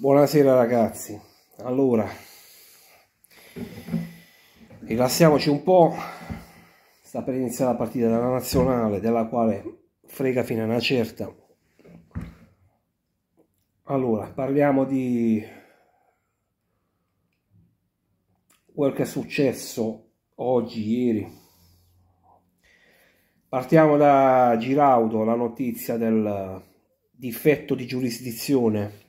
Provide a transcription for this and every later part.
Buonasera ragazzi, allora rilassiamoci un po', sta per iniziare la partita della nazionale della quale frega fino a una certa. Allora, parliamo di quel che è successo oggi, ieri. Partiamo da Giraudo, la notizia del difetto di giurisdizione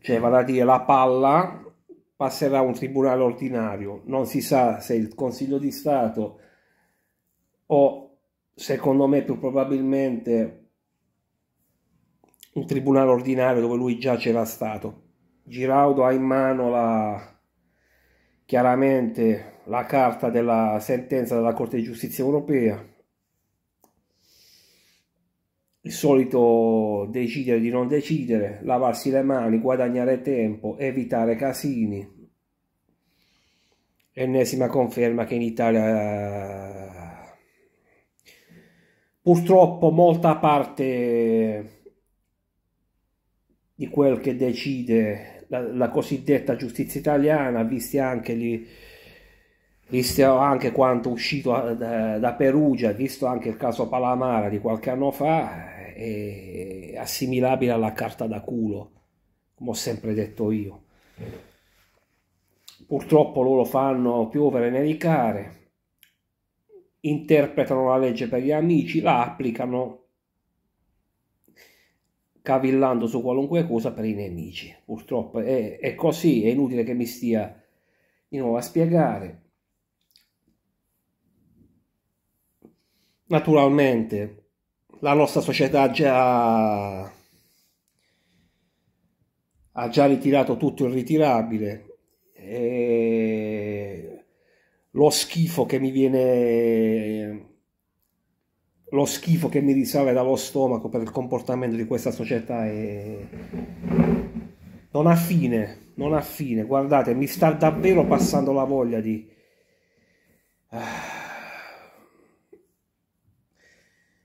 cioè, vale a dire, la palla passerà a un tribunale ordinario. Non si sa se il Consiglio di Stato o, secondo me, più probabilmente un tribunale ordinario dove lui già c'era stato. Giraudo ha in mano la, chiaramente la carta della sentenza della Corte di Giustizia europea il solito decidere di non decidere, lavarsi le mani, guadagnare tempo, evitare casini. Ennesima conferma che in Italia purtroppo molta parte di quel che decide la, la cosiddetta giustizia italiana, visti anche gli, visto anche quanto uscito eh, da, da Perugia, visto anche il caso Palamara di qualche anno fa, è assimilabile alla carta da culo, come ho sempre detto io. Purtroppo loro fanno piovere e nevicare, interpretano la legge per gli amici, la applicano cavillando su qualunque cosa per i nemici. Purtroppo è, è così, è inutile che mi stia di nuovo a spiegare naturalmente la nostra società già ha già ritirato tutto il ritirabile e lo schifo che mi viene lo schifo che mi risale dallo stomaco per il comportamento di questa società è... non ha fine non ha fine guardate mi sta davvero passando la voglia di ah,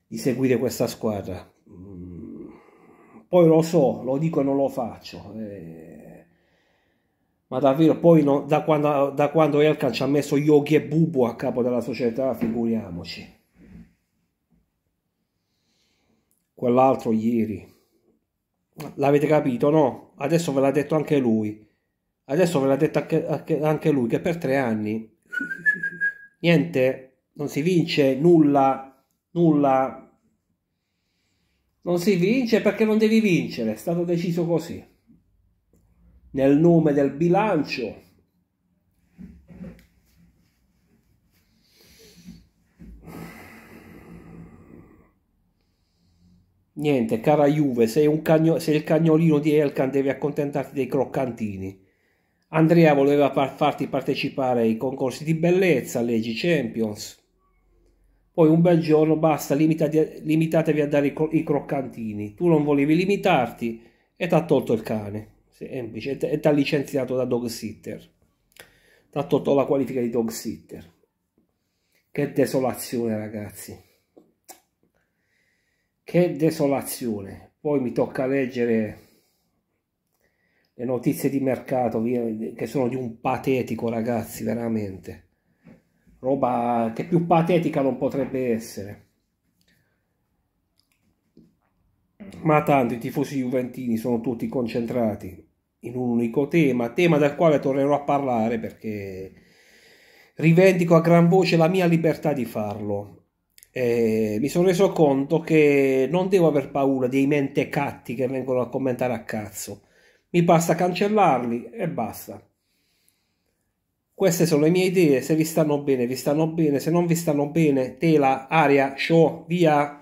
di seguire questa squadra. Mm. Poi lo so, lo dico e non lo faccio. Eh. ma davvero, poi no, da, quando, da quando Elkan ci ha messo Yogi e Bubu a capo della società, figuriamoci. Quell'altro ieri. L'avete capito, no? Adesso ve l'ha detto anche lui. Adesso ve l'ha detto anche, anche lui che per tre anni niente, non si vince nulla nulla. Non si vince perché non devi vincere, è stato deciso così. Nel nome del bilancio. Niente, cara Juve, sei, un cagno- sei il cagnolino di Elkan, devi accontentarti dei croccantini. Andrea voleva par- farti partecipare ai concorsi di bellezza, leggi Champions. Poi un bel giorno basta, limitati, limitatevi a dare i, i, croccantini. Tu non volevi limitarti e ti ha tolto il cane. Semplice, e ti ha licenziato da dog sitter. Ti ha tolto la qualifica di dog sitter. Che desolazione, ragazzi. Che desolazione. Poi mi tocca leggere le notizie di mercato che sono di un patetico, ragazzi, veramente roba che più patetica non potrebbe essere. Ma tanto i tifosi juventini sono tutti concentrati in un unico tema, tema del quale tornerò a parlare perché rivendico a gran voce la mia libertà di farlo. E mi sono reso conto che non devo aver paura dei mentecatti che vengono a commentare a cazzo. Mi basta cancellarli e basta. Queste sono le mie idee, se vi stanno bene, vi stanno bene, se non vi stanno bene, tela, aria, show, via,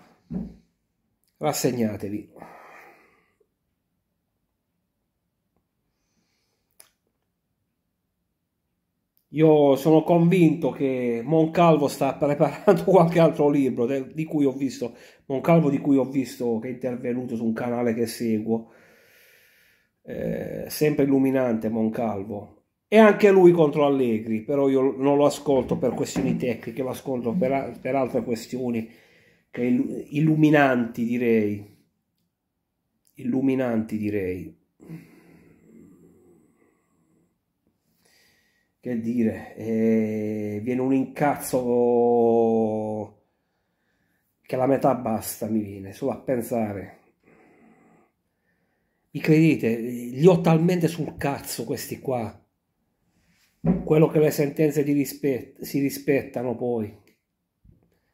rassegnatevi. Io sono convinto che Moncalvo sta preparando qualche altro libro di cui ho visto, Moncalvo di cui ho visto che è intervenuto su un canale che seguo, eh, sempre illuminante Moncalvo, e anche lui contro Allegri, però io non lo ascolto per questioni tecniche, lo ascolto per, per altre questioni che illuminanti direi. Illuminanti direi. Che dire, eh, viene un incazzo che la metà basta, mi viene solo a pensare. Mi credete, li ho talmente sul cazzo questi qua quello che le sentenze di rispet si rispettano poi.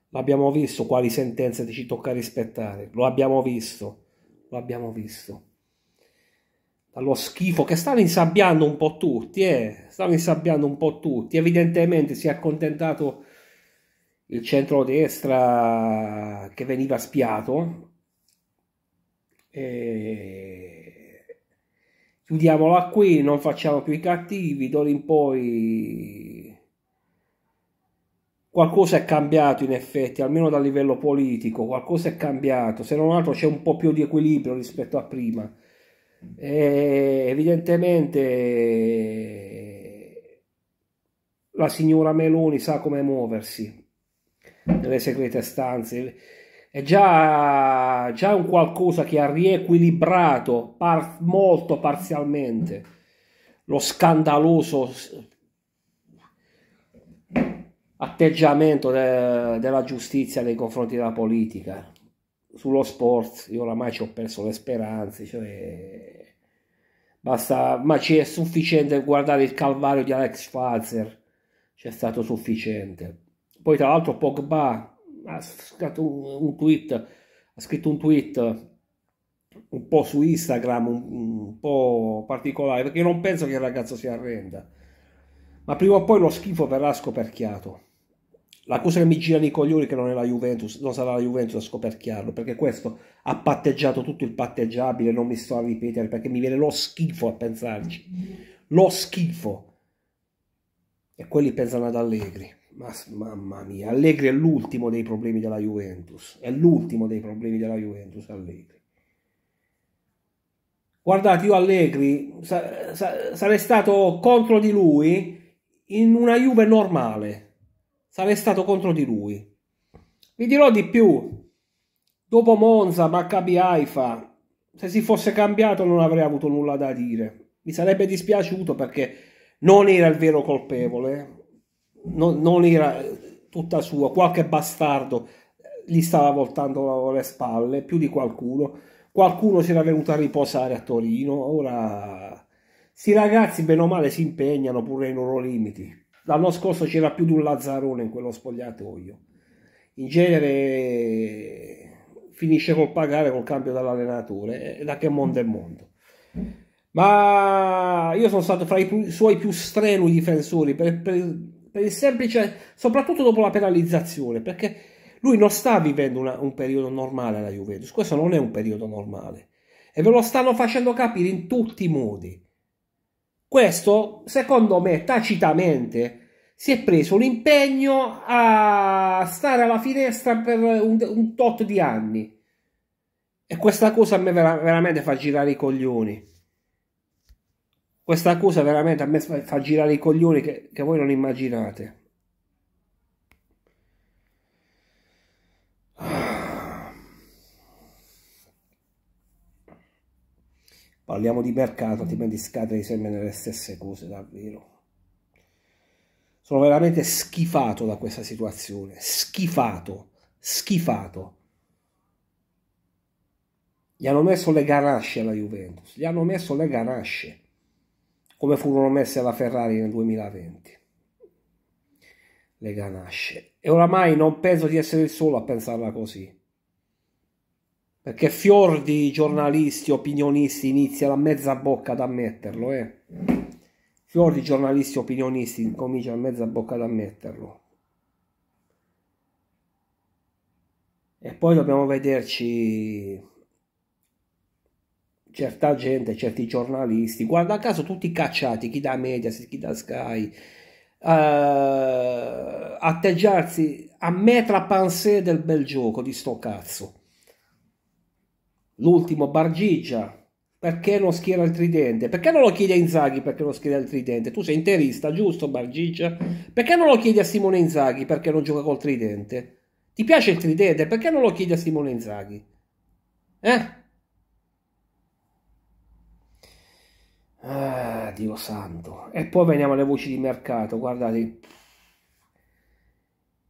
L'abbiamo visto quali sentenze ci tocca rispettare, lo abbiamo visto, lo abbiamo visto. Dallo schifo che stanno insabbiando un po' tutti, eh? stanno insabbiando un po' tutti, evidentemente si è accontentato il centrodestra che veniva spiato. E chiudiamola qui, non facciamo più i cattivi, d'ora in poi qualcosa è cambiato in effetti, almeno dal livello politico, qualcosa è cambiato, se non altro c'è un po' più di equilibrio rispetto a prima. E evidentemente la signora Meloni sa come muoversi nelle segrete stanze è già, già un qualcosa che ha riequilibrato par, molto parzialmente lo scandaloso atteggiamento de, della giustizia nei confronti della politica. Sullo sport io oramai ci ho perso le speranze, cioè basta, ma ci è sufficiente guardare il calvario di Alex Schwarzer, c'è stato sufficiente. Poi tra l'altro Pogba ha scritto un, un tweet, ha scritto un tweet un po' su Instagram, un, un po' particolare, perché non penso che il ragazzo si arrenda. Ma prima o poi lo schifo verrà scoperchiato. La cosa che mi gira nei coglioni è che non è la Juventus, non sarà la Juventus a scoperchiarlo, perché questo ha patteggiato tutto il patteggiabile, non mi sto a ripetere, perché mi viene lo schifo a pensarci. Lo schifo. E quelli pensano ad Allegri ma, mamma mia, Allegri è l'ultimo dei problemi della Juventus, è l'ultimo dei problemi della Juventus Allegri. Guardate, io Allegri sa, sa, sarei stato contro di lui in una Juve normale, sarei stato contro di lui. Vi dirò di più, dopo Monza, Maccabi Haifa, se si fosse cambiato non avrei avuto nulla da dire. Mi sarebbe dispiaciuto perché non era il vero colpevole, eh non, non era tutta sua, qualche bastardo gli stava voltando le spalle, più di qualcuno, qualcuno si era venuto a riposare a Torino, ora sti ragazzi bene o male si impegnano pure ai loro limiti. L'anno scorso c'era più di un lazzarone in quello spogliatoio. In genere finisce col pagare col cambio dall'allenatore, eh, da che mondo è mondo. Ma io sono stato fra i suoi più strenui difensori per, per per il semplice, soprattutto dopo la penalizzazione, perché lui non sta vivendo una, un periodo normale alla Juventus, questo non è un periodo normale e ve lo stanno facendo capire in tutti i modi. Questo, secondo me, tacitamente si è preso un impegno a stare alla finestra per un, un tot di anni e questa cosa a me vera, veramente fa girare i coglioni. Questa accusa veramente a me fa girare i coglioni che, che voi non immaginate. Parliamo di mercato, altrimenti scatri sempre nelle stesse cose, davvero. Sono veramente schifato da questa situazione, schifato, schifato. Gli hanno messo le ganasce alla Juventus, gli hanno messo le ganasce come furono messe alla Ferrari nel 2020. Le ganasce. E oramai non penso di essere il solo a pensarla così. Perché fior di giornalisti, opinionisti iniziano a mezza bocca ad ammetterlo, eh. Fior di giornalisti, opinionisti cominciano a mezza bocca ad ammetterlo. E poi dobbiamo vederci certa gente, certi giornalisti, guarda caso tutti cacciati, chi da Mediaset, chi da Sky, uh, atteggiarsi a metra pansé del bel gioco di sto cazzo. L'ultimo Bargigia, perché non schiera il tridente? Perché non lo chiede a Inzaghi perché non schiera il tridente? Tu sei interista, giusto Bargigia? Perché non lo chiedi a Simone Inzaghi perché non gioca col tridente? Ti piace il tridente? Perché non lo chiedi a Simone Inzaghi? Eh? Ah, Dio santo. E poi veniamo alle voci di mercato, guardate.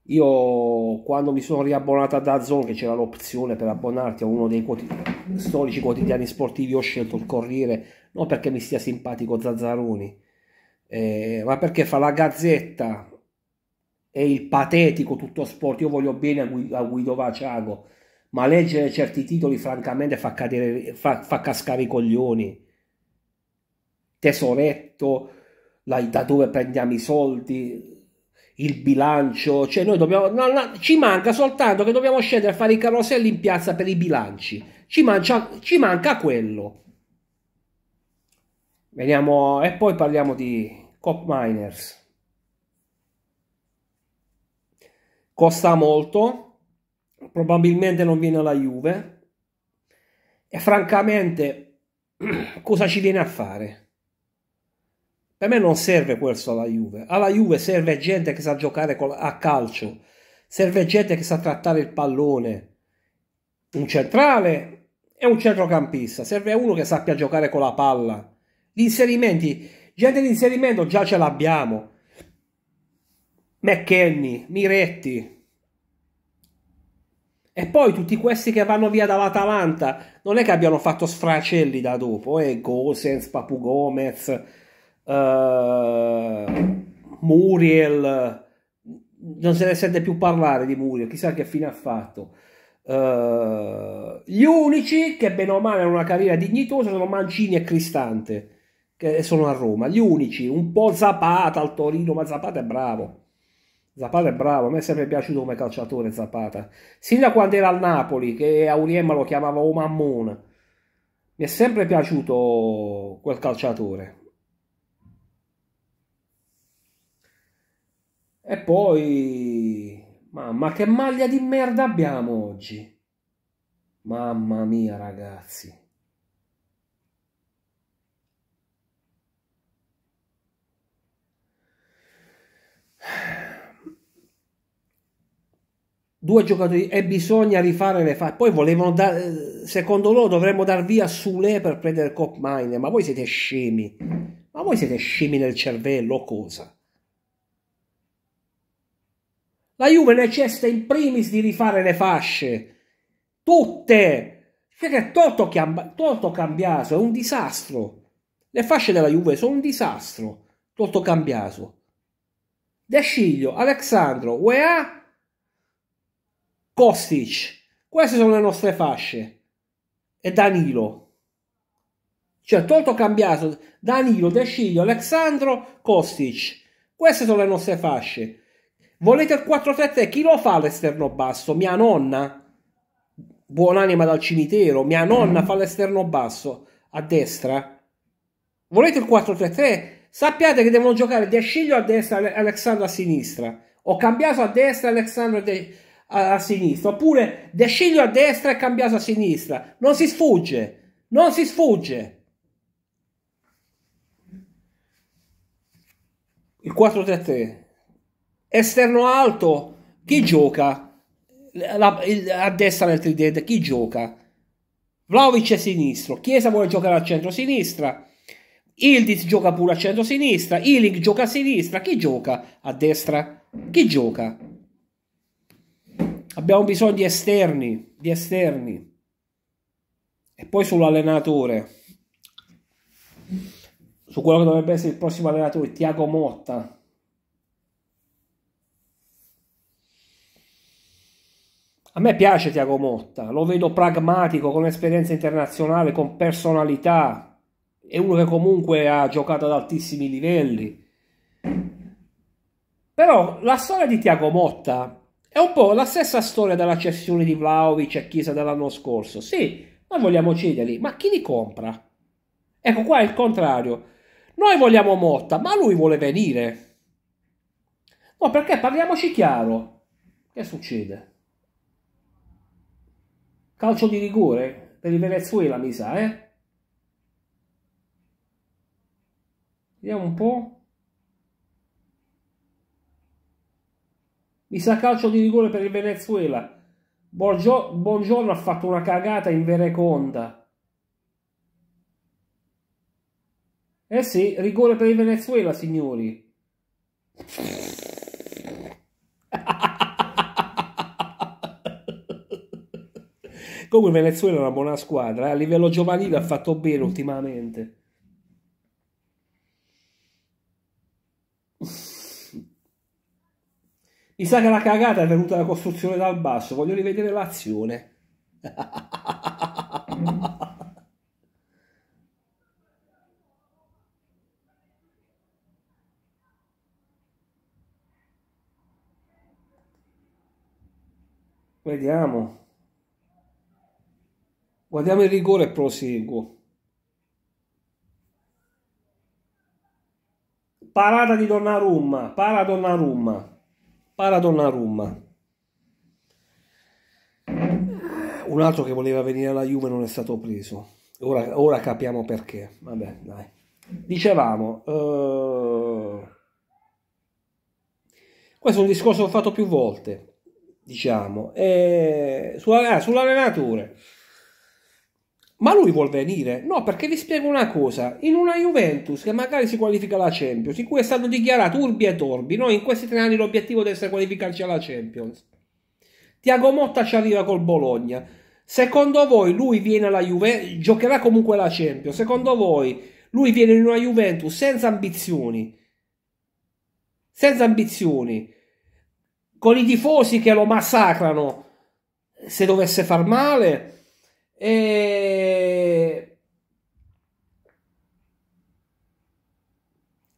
Io quando mi sono riabbonato da Dazon, che c'era l'opzione per abbonarti a uno dei quotid storici quotidiani sportivi, ho scelto il Corriere, non perché mi stia simpatico Zazzaroni, eh, ma perché fa la gazzetta e il patetico tutto sport. Io voglio bene a, Guido, a Guido Vaciago, ma leggere certi titoli francamente fa, cadere, fa, fa cascare i coglioni tesoretto, la, da dove prendiamo i soldi, il bilancio, cioè noi dobbiamo, no, no, ci manca soltanto che dobbiamo scendere a fare i caroselli in piazza per i bilanci, ci, manca, ci manca quello. Veniamo, e poi parliamo di Cop Miners. Costa molto, probabilmente non viene la Juve e francamente cosa ci viene a fare? Per me non serve questo alla Juve. Alla Juve serve gente che sa giocare a calcio, serve gente che sa trattare il pallone, un centrale e un centrocampista, serve uno che sappia giocare con la palla. Gli inserimenti, gente di inserimento già ce l'abbiamo. McKenny, Miretti, e poi tutti questi che vanno via dall'Atalanta non è che abbiano fatto sfracelli da dopo, eh? Gosens, Papu Gomez, Uh, Muriel, non se ne sente più parlare di Muriel, chissà che fine ha fatto. Uh, gli unici che bene o male hanno una carriera dignitosa sono Mancini e Cristante, che sono a Roma. Gli unici, un po' Zapata al Torino, ma Zapata è bravo. Zapata è bravo, a me è sempre piaciuto come calciatore Zapata. Sin da quando era al Napoli, che Auriemma lo chiamava O Mammona. Mi è sempre piaciuto quel calciatore. E poi... Mamma, che maglia di merda abbiamo oggi? Mamma mia, ragazzi. Due giocatori e bisogna rifare le fasi. Poi volevano dare, secondo loro dovremmo dar via Sule per prendere Cop Mine. Ma voi siete scemi. Ma voi siete scemi nel cervello cosa? La Juve necessita in primis di rifare le fasce, tutte, perché cioè Toto, Chiam- Toto Cambiaso è un disastro. Le fasce della Juve sono un disastro. Tutto cambiato. De Sciglio, Alexandro, UEA, Kostic. Queste sono le nostre fasce. E Danilo. Cioè, tutto cambiato. Danilo, De Sciglio, Alexandro, Kostic. Queste sono le nostre fasce. Volete il 4-3-3? Chi lo fa l'esterno basso? Mia nonna? Buonanima dal cimitero. Mia nonna mm-hmm. fa l'esterno basso a destra. Volete il 4-3-3? Sappiate che devono giocare De a destra e Alexandro a sinistra. Ho cambiato a destra e Alexandro De... a, a, sinistra. Oppure De a destra e cambiato a sinistra. Non si sfugge. Non si sfugge. Il 4-3-3 esterno alto, chi mm. gioca? La, il, a destra nel tridente, chi gioca? Vlaovic è sinistro, Chiesa vuole giocare a centro-sinistra, Ildiz gioca pure a centro-sinistra, Iling gioca a sinistra, chi gioca? A destra, chi gioca? Abbiamo bisogno di esterni, di esterni. E poi sull'allenatore, su quello che dovrebbe essere il prossimo allenatore, Tiago Motta. A me piace Tiago Motta, lo vedo pragmatico, con esperienza internazionale, con personalità, è uno che comunque ha giocato ad altissimi livelli. Però la storia di Tiago Motta è un po' la stessa storia della cessione di Vlaovic a Chiesa dell'anno scorso. Sì, noi vogliamo cederli, ma chi li compra? Ecco qua è il contrario. Noi vogliamo Motta, ma lui vuole venire. No, perché parliamoci chiaro. Che succede? Calcio di rigore per il Venezuela, mi sa, eh? Vediamo un po'. Mi sa calcio di rigore per il Venezuela. Buongiorno, buongiorno ha fatto una cagata in vereconda. Eh sì, rigore per il Venezuela, signori. siccome Venezuela è una buona squadra, eh, a livello giovanile ha fatto bene ultimamente. Mi sa che la cagata è venuta la costruzione dal basso, voglio rivedere l'azione. Vediamo. Guardiamo il rigore e proseguo. Parata di Donnarumma, para Donnarumma, para Donnarumma. Un altro che voleva venire alla Juve non è stato preso. Ora, ora capiamo perché. Vabbè, dai. Dicevamo, eh... questo è un discorso che ho fatto più volte, diciamo, eh, sulla, ah, sull'allenatore. Ma lui vuol venire? No, perché vi spiego una cosa. In una Juventus che magari si qualifica alla Champions, in cui è stato dichiarato urbi e torbi, noi in questi tre anni l'obiettivo deve essere qualificarci alla Champions. Tiago Motta ci arriva col Bologna. Secondo voi lui viene alla Juventus, giocherà comunque la Champions? Secondo voi lui viene in una Juventus senza ambizioni? Senza ambizioni. Con i tifosi che lo massacrano se dovesse far male e...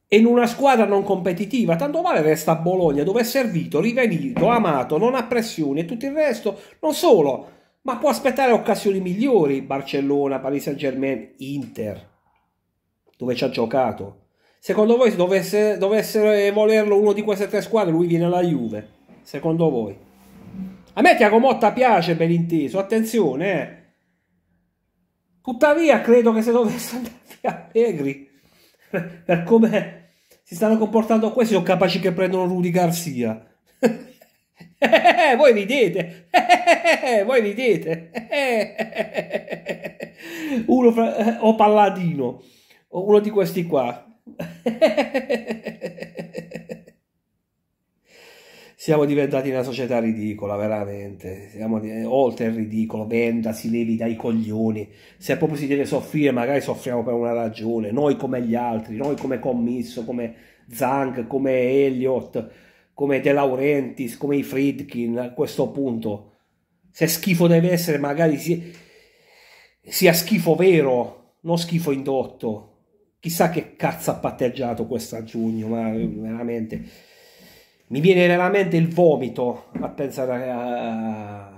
in una squadra non competitiva, tanto vale resta a Bologna, dove è servito, rivenito, amato, non ha pressioni e tutto il resto, non solo, ma può aspettare occasioni migliori, Barcellona, Paris Saint Germain, Inter, dove ci ha giocato. Secondo voi se dovesse, dovesse volerlo uno di queste tre squadre, lui viene alla Juve, secondo voi? A me Tiago Motta piace ben inteso, attenzione, eh. Tuttavia credo che se dovesse andare via Allegri, per come si stanno comportando questi, sono capaci che prendono Rudy Garcia. Eh, voi ridete, eh, voi ridete. Eh, uno fra, o Palladino, uno di questi qua siamo diventati una società ridicola, veramente. Siamo eh, oltre il ridicolo, venda, si levi dai coglioni. Se proprio si deve soffrire, magari soffriamo per una ragione. Noi come gli altri, noi come Commisso, come Zang, come Elliot, come De Laurentiis, come i Friedkin, a questo punto. Se schifo deve essere, magari si... sia schifo vero, non schifo indotto. Chissà che cazzo ha patteggiato questa giugno, ma veramente mi viene veramente il vomito a pensare a,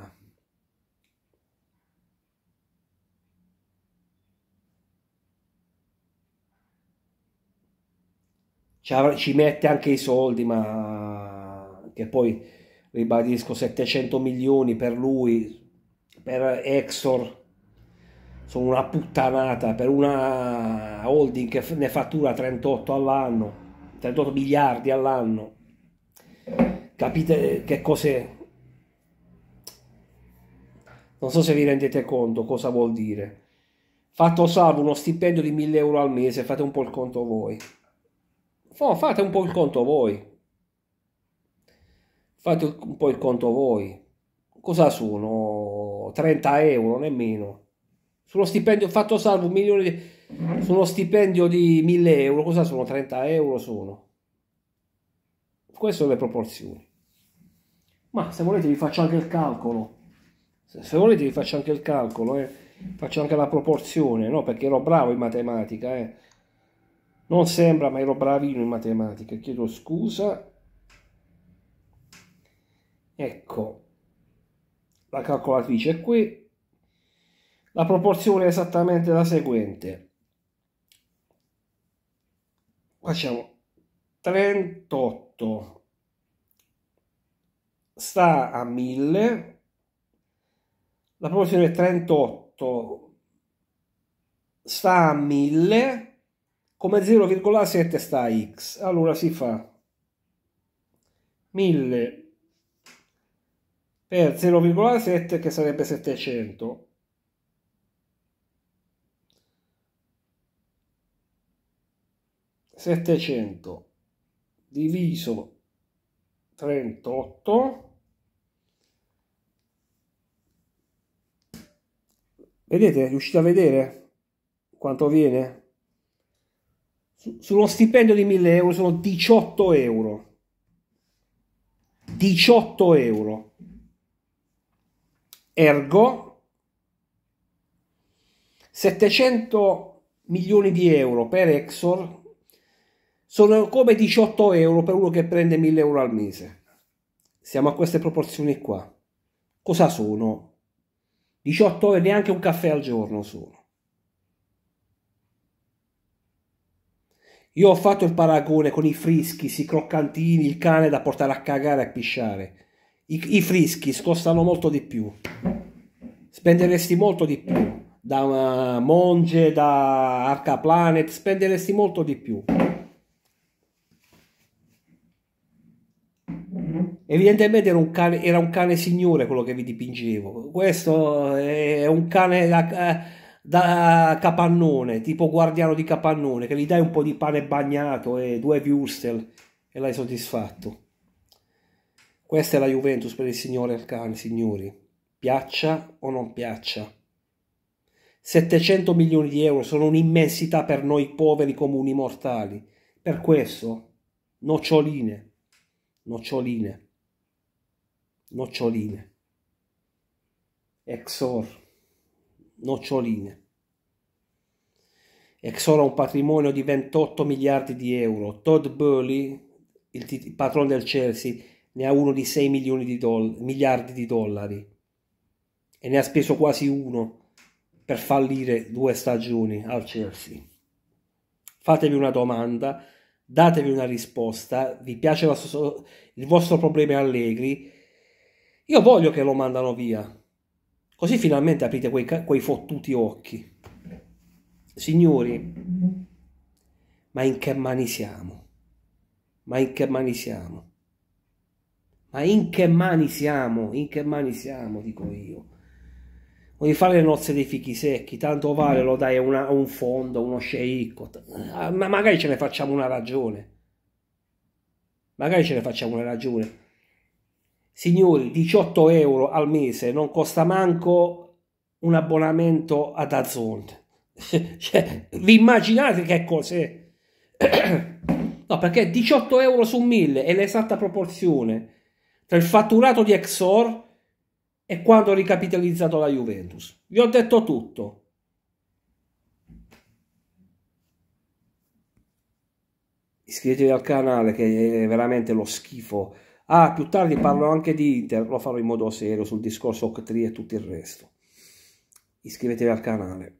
ci mette anche i soldi, ma che poi ribadisco 700 milioni per lui, per Exor, sono una puttanata, per una holding che ne fattura 38 all'anno, 38 miliardi all'anno capite che cos'è. Non so se vi rendete conto cosa vuol dire. Fatto salvo uno stipendio di 1000 euro al mese, fate un po' il conto voi. fate un po' il conto voi. Fate un po' il conto voi. Cosa sono? 30 euro, nemmeno. Sullo stipendio fatto salvo un milione di... Su uno stipendio di 1000 euro, cosa sono? 30 euro sono. Queste sono le proporzioni. Ma se volete vi faccio anche il calcolo. Se, se volete vi faccio anche il calcolo, eh. faccio anche la proporzione, no? Perché ero bravo in matematica, eh. Non sembra, ma ero bravino in matematica. Chiedo scusa. Ecco, la calcolatrice è qui. La proporzione è esattamente la seguente. Facciamo 38 8 sta a 1000, la proporzione 38 sta a 1000, come 0,7 sta a x. Allora si fa 1000 per 0,7 che sarebbe 700. Settecento diviso 38 vedete riuscite a vedere quanto viene Su, sullo stipendio di 1000 euro sono 18 euro 18 euro ergo 700 milioni di euro per Exor sono come 18 euro per uno che prende 1000 euro al mese. Siamo a queste proporzioni qua. Cosa sono? 18 euro neanche un caffè al giorno sono. Io ho fatto il paragone con i frischis, i croccantini, il cane da portare a cagare e a pisciare. I, I frischis costano molto di più. Spenderesti molto di più. Da eh, Monge, da Arca Planet, spenderesti molto di più. Evidentemente era un, cane, era un cane signore quello che vi dipingevo. Questo è un cane da, eh, da capannone, tipo guardiano di capannone, che gli dai un po' di pane bagnato e due wurstel e l'hai soddisfatto. Questa è la Juventus per il signore al cane, signori. Piaccia o non piaccia. 700 milioni di euro sono un'immensità per noi poveri comuni mortali. Per questo, noccioline, noccioline noccioline, Exor, noccioline. Exor ha un patrimonio di 28 miliardi di euro, Todd Burley, il, il patrono del Chelsea, ne ha uno di 6 milioni di miliardi di dollari e ne ha speso quasi uno per fallire due stagioni al Chelsea. Fatevi una domanda, datevi una risposta, vi piace so- il vostro problema Allegri, io voglio che lo mandano via. Così finalmente aprite quei, quei fottuti occhi. Signori, ma in che mani siamo? Ma in che mani siamo? Ma in che mani siamo? In che mani siamo, dico io. Vuoi fare le nozze dei fichi secchi, tanto vale lo dai a, una, un fondo, uno sceicco, ma magari ce ne facciamo una ragione. Magari ce ne facciamo una ragione. Signori, 18 euro al mese non costa manco un abbonamento ad Azzon. cioè, vi immaginate che cos'è? no, perché 18 euro su 1000 è l'esatta proporzione tra il fatturato di Exor e quanto ha ricapitalizzato la Juventus. Vi ho detto tutto. Iscrivetevi al canale che è veramente lo schifo Ah, più tardi parlo anche di Inter, lo farò in modo serio sul discorso Octree e tutto il resto. Iscrivetevi al canale.